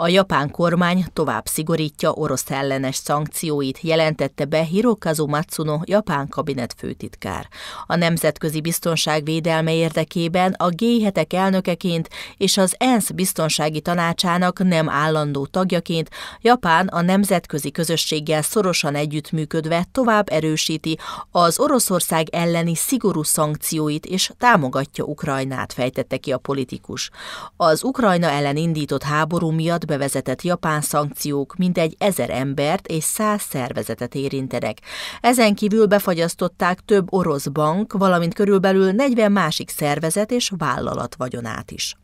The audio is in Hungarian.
A japán kormány tovább szigorítja orosz ellenes szankcióit, jelentette be Hirokazu Matsuno, japán kabinet főtitkár. A nemzetközi biztonság védelme érdekében a g 7 elnökeként és az ENSZ biztonsági tanácsának nem állandó tagjaként Japán a nemzetközi közösséggel szorosan együttműködve tovább erősíti az Oroszország elleni szigorú szankcióit és támogatja Ukrajnát, fejtette ki a politikus. Az Ukrajna ellen indított háború miatt bevezetett japán szankciók mintegy ezer embert és száz szervezetet érintenek. Ezen kívül befagyasztották több orosz bank, valamint körülbelül 40 másik szervezet és vállalat vagyonát is.